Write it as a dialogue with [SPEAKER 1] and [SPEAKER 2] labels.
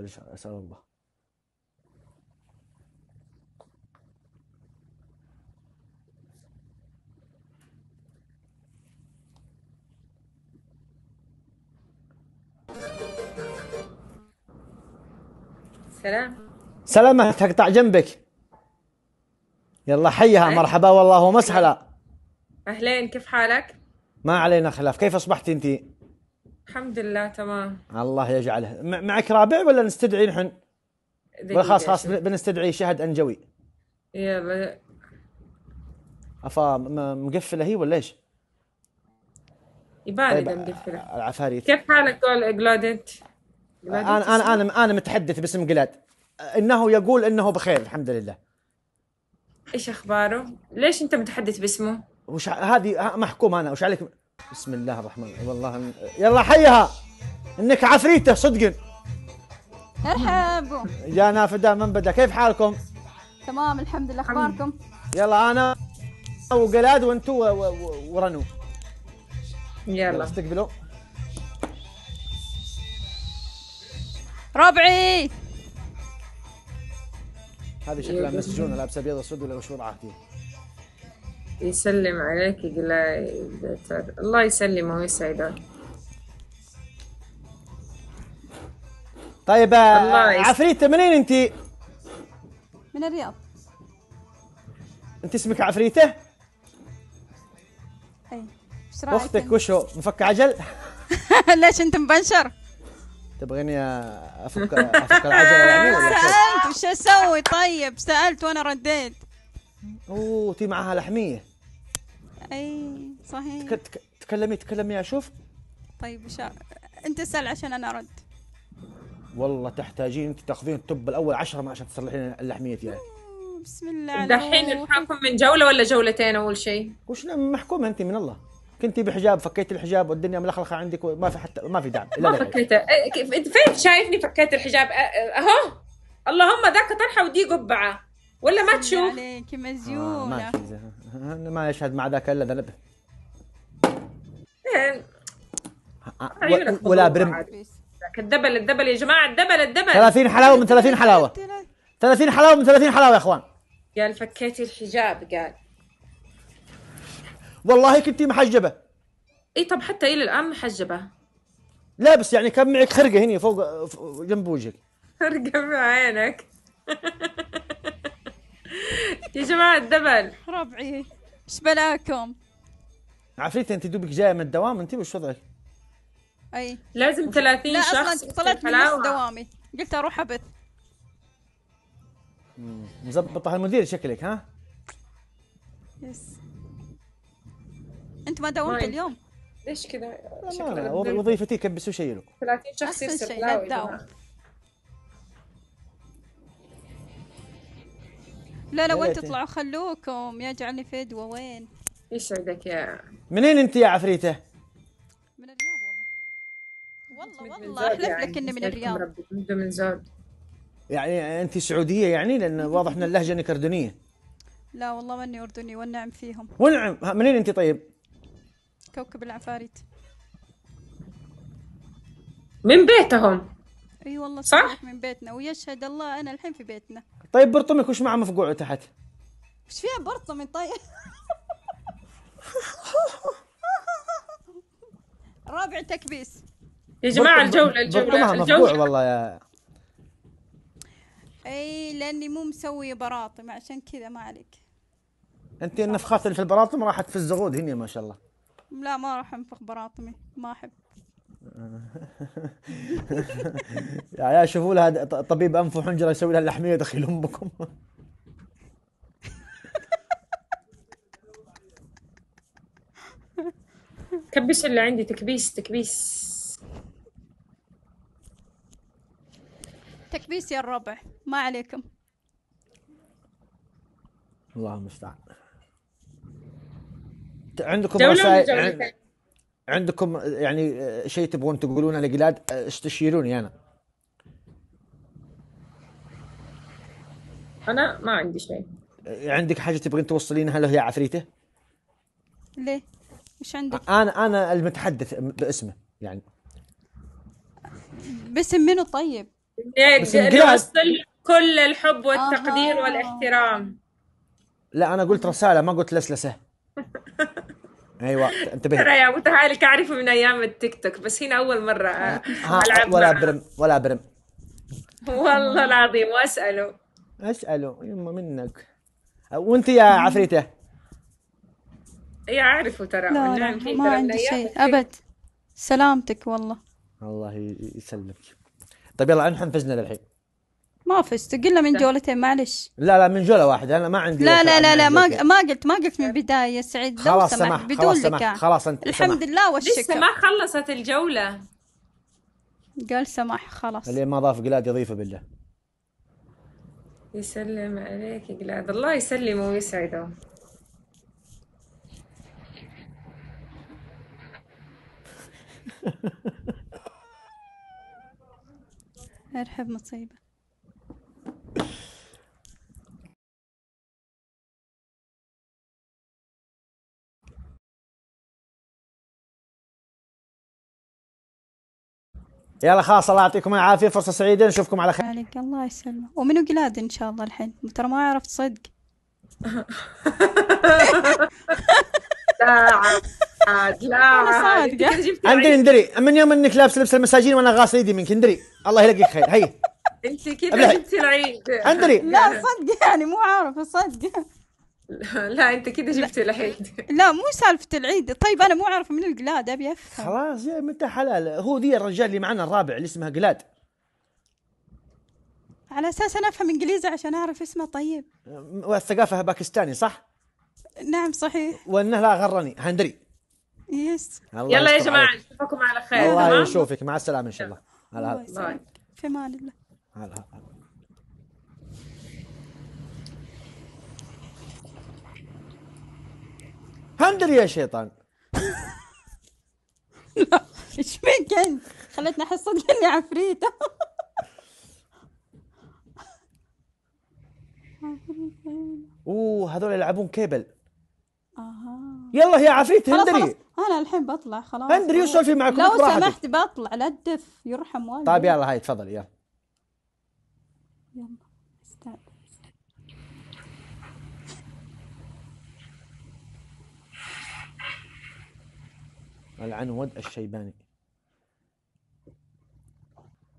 [SPEAKER 1] ولا أسأل الله سلام سلامة تقطع جنبك يلا حيها مرحبا والله ومسهلا
[SPEAKER 2] أهلين كيف حالك؟
[SPEAKER 1] ما علينا خلاف كيف أصبحت أنتِ؟
[SPEAKER 2] الحمد لله تمام
[SPEAKER 1] الله يجعله معك رابع ولا نستدعي نحن؟ خلاص خلاص بنستدعي شهد انجوي
[SPEAKER 2] يلا
[SPEAKER 1] افا مقفله هي ولا ايش؟
[SPEAKER 2] يبان طيب مقفله آه، العفاريت كيف حالك جلادنت؟ انا انا انا
[SPEAKER 1] انا متحدث باسم جلاد انه يقول انه بخير الحمد لله
[SPEAKER 2] ايش اخباره؟ ليش انت متحدث باسمه؟
[SPEAKER 1] وش هذه محكوم انا وش عليك؟ بسم الله الرحمن الرحيم والله يلا حيها انك عفريته صدق
[SPEAKER 2] ارحبوا
[SPEAKER 1] يا نافذه من بدا كيف حالكم؟
[SPEAKER 2] تمام الحمد لله اخباركم؟ يلا انا وقلاد
[SPEAKER 1] وانتو ورنو يلا استقبلوا ربعي هذه شكلها
[SPEAKER 2] مسجونه لابسه ابيض اسود
[SPEAKER 1] ولا وش وضعها فيه؟
[SPEAKER 2] يسلم عليك جلايدر الله يسلمه ويسعدك
[SPEAKER 1] طيب آه، عفريتة منين انت؟ من الرياض انت اسمك عفريتة؟ اي
[SPEAKER 2] ايش رايك؟ اختك
[SPEAKER 1] وشو؟ مفك عجل؟
[SPEAKER 2] ليش انت مبنشر؟
[SPEAKER 1] تبغيني افك افك
[SPEAKER 2] العجل يعني سالت وش اسوي طيب؟ سالت وانا رديت
[SPEAKER 1] اوه تي معها لحميه
[SPEAKER 2] اي صحيح
[SPEAKER 1] تك... تكلمي تكلمي اشوف
[SPEAKER 2] طيب شا... انت اسال عشان انا ارد
[SPEAKER 1] والله تحتاجين انت تاخذين الطب الاول عشرة ما عشان تصلحين اللحميه يعني
[SPEAKER 2] بسم الله دحين الحاكم من جوله ولا جولتين اول شيء
[SPEAKER 1] وش نعم، محكومه انت من الله كنتي بحجاب فكيت الحجاب والدنيا ملخلخه عندك وما في حتى ما في دعم ما فكيته
[SPEAKER 2] إيه، انت فين شايفني فكيت الحجاب أه، أه، اهو اللهم ذاك طرحه ودي قبعه ولا ما تشوف عليك آه، مزيونه آه
[SPEAKER 1] ما يشهد مع ذاك الا ذنب إيه. ولا برم
[SPEAKER 2] الدبل الدبل يا جماعه الدبل الدبل 30 حلاوه من 30
[SPEAKER 1] حلاوه 30 حلاوه من 30 حلاوه يا اخوان
[SPEAKER 2] قال فكيتي الحجاب قال
[SPEAKER 1] والله كنتي محجبه
[SPEAKER 2] اي طب حتى الى الان محجبه
[SPEAKER 1] لا بس يعني كان معك خرقه هنا فوق جنب وجهك
[SPEAKER 2] خرقه في عينك يا جماعة الدبل ربعي ايش بلاكم
[SPEAKER 1] عفريت انت دوبك جايه من الدوام انت وش وضعك؟
[SPEAKER 2] اي لازم 30 لا شخص لا اصلا طلعت من نص دوامي قلت اروح ابث
[SPEAKER 1] مزبطة المدير شكلك ها؟
[SPEAKER 2] يس انت ما داومت طيب. اليوم ليش كذا شكلك وظيفتي
[SPEAKER 1] كبسوا شيلوا
[SPEAKER 2] 30 شخص يصير لا تداوم
[SPEAKER 1] لا لا وين تطلعوا
[SPEAKER 2] خلوكم يا جعلني فدوه وين يسعدك يا
[SPEAKER 1] منين انت يا عفريته؟
[SPEAKER 2] من الرياض والله والله والله احلف يعني. لك اني من الرياض من من زود
[SPEAKER 1] يعني انت سعوديه يعني لان واضح ان اللهجه انك اردنيه
[SPEAKER 2] لا والله ماني اردني والنعم فيهم
[SPEAKER 1] والنعم منين انت طيب؟
[SPEAKER 2] كوكب العفاريت
[SPEAKER 1] من بيتهم
[SPEAKER 2] اي والله صح من بيتنا ويشهد الله انا الحين في بيتنا
[SPEAKER 1] طيب برطمك وش مع مفقوعه تحت؟
[SPEAKER 2] وش فيها برطمي طيب؟ رابع تكبيس يا جماعه الجوله الجوله الجوله والله يا اي لاني مو مسويه براطم عشان كذا ما عليك
[SPEAKER 1] انت النفخات اللي في البراطم راحت في الزغود هنا ما شاء الله
[SPEAKER 2] لا ما راح انفخ براطمي ما احب
[SPEAKER 1] يا عيال شوفوا لها طبيب انف وحنجره يسوي لها اللحميه دخيل امكم
[SPEAKER 2] كبس اللي عندي تكبيس تكبيس تكبيس يا الربع ما عليكم
[SPEAKER 1] الله المستعان عندكم رسائل عندكم يعني شيء تبغون تقولونه لقلاد استشيروني انا
[SPEAKER 2] انا ما عندي شيء
[SPEAKER 1] عندك حاجه تبغين توصلينها له يا عفريته
[SPEAKER 2] ليه ايش عندك
[SPEAKER 1] انا انا المتحدث باسمه يعني
[SPEAKER 2] باسم منو طيب نوصل كل الحب والتقدير آه. والاحترام
[SPEAKER 1] لا انا قلت رساله ما قلت لسلسه ايوه انتبه ترى
[SPEAKER 2] يا متهالك اعرفه من ايام التيك توك بس هنا اول مره آه.
[SPEAKER 1] العب آه، ولا برم ولا برم
[SPEAKER 2] والله العظيم واساله
[SPEAKER 1] اساله يما منك وانت يا عفريته
[SPEAKER 2] يا اعرفه ترى لا لا ما عندي شيء ابد سلامتك والله
[SPEAKER 1] الله يسلمك طيب يلا نحن فزنا للحين
[SPEAKER 2] ما فزت قلنا من جولتين معلش
[SPEAKER 1] لا لا من جوله واحده انا ما عندي لا لا لا لا ما ما
[SPEAKER 2] قلت ما قلت من البدايه سعيد خلاص سمح بدون خلاص سمح خلاص انت الحمد سمح. لله والشكر لسه ما خلصت الجوله قال سماح خلاص
[SPEAKER 1] اللي ما ضاف قلاد يضيفه
[SPEAKER 2] بالله يسلم عليك قلاد الله يسلمه ويسعده ارحب مصيبه
[SPEAKER 1] يلا خلاص الله يعطيكم العافيه فرصه سعيده نشوفكم على
[SPEAKER 2] خير عليك الله يسلمك ومنو قلاد ان شاء الله الحين ترى ما عرفت صدق لا لا
[SPEAKER 1] عندي ندري من يوم انك لابس لبس المساجين وانا غاسل ايدي منك ندري الله يلقيك خير هي
[SPEAKER 2] انت كذا جبتي العيد اندري لا صدق يعني مو عارف صدق لا انت كده جبت العيد لا مو سالفه العيد طيب انا مو عارفه من القلاد ابي افهم
[SPEAKER 1] خلاص يا متى حلال هو ذي الرجال اللي معنا الرابع اللي اسمها قلاد
[SPEAKER 2] على اساس انا افهم انجليزي عشان اعرف اسمه طيب
[SPEAKER 1] والثقافه باكستاني صح نعم صحيح وانه لا غرني هندري
[SPEAKER 2] يس يلا يا جماعه نشوفكم على خير الله
[SPEAKER 1] يشوفك مع السلامه ان شاء الله هلا هلا في امان الله هلا الحمد لله يا شيطان
[SPEAKER 2] ايش فيك انت؟ خلتني احس صدق اني عفريته
[SPEAKER 1] اوه هذول يلعبون كيبل
[SPEAKER 2] اها
[SPEAKER 1] يلا يا عفريت هندري
[SPEAKER 2] انا الحين بطلع خلاص هندري إيه. في معكم لو سمحت بطلع لا تدف يرحم والدي طيب يلا هاي تفضلي يلا يلا استعد
[SPEAKER 1] العنود الشيباني